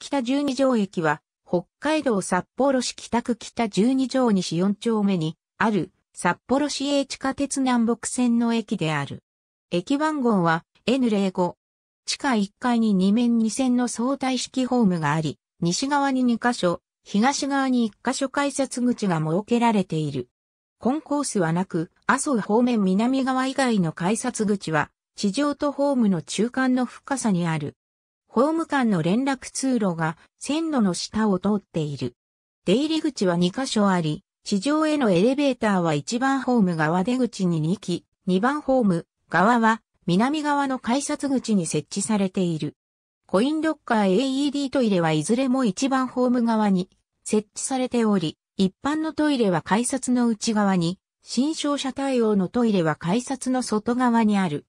北十二条駅は、北海道札幌市北区北十二条西四丁目にある札幌市営地下鉄南北線の駅である。駅番号は N05。地下1階に2面2線の相対式ホームがあり、西側に2カ所、東側に1カ所改札口が設けられている。コンコースはなく、麻生方面南側以外の改札口は、地上とホームの中間の深さにある。ホーム間の連絡通路が線路の下を通っている。出入り口は2箇所あり、地上へのエレベーターは1番ホーム側出口に2機、2番ホーム側は南側の改札口に設置されている。コインロッカー AED トイレはいずれも1番ホーム側に設置されており、一般のトイレは改札の内側に、新商社対応のトイレは改札の外側にある。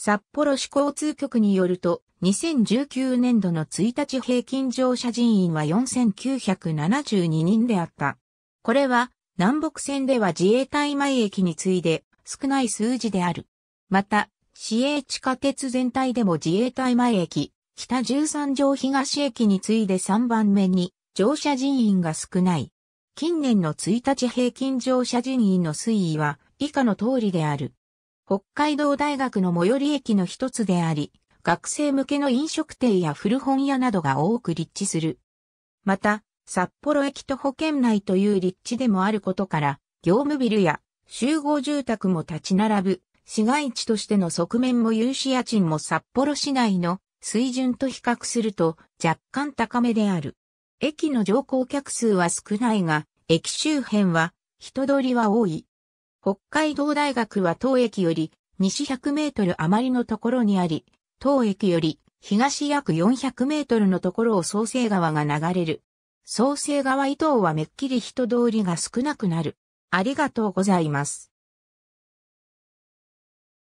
札幌市交通局によると、2019年度の1日平均乗車人員は4972人であった。これは、南北線では自衛隊前駅に次いで少ない数字である。また、市営地下鉄全体でも自衛隊前駅、北13条東駅に次いで3番目に乗車人員が少ない。近年の1日平均乗車人員の推移は以下の通りである。北海道大学の最寄り駅の一つであり、学生向けの飲食店や古本屋などが多く立地する。また、札幌駅徒歩圏内という立地でもあることから、業務ビルや集合住宅も立ち並ぶ、市街地としての側面も有志家賃も札幌市内の水準と比較すると若干高めである。駅の乗降客数は少ないが、駅周辺は人通りは多い。北海道大学は当駅より西100メートル余りのところにあり、当駅より東約400メートルのところを創生川が流れる。創生川伊東はめっきり人通りが少なくなる。ありがとうございます。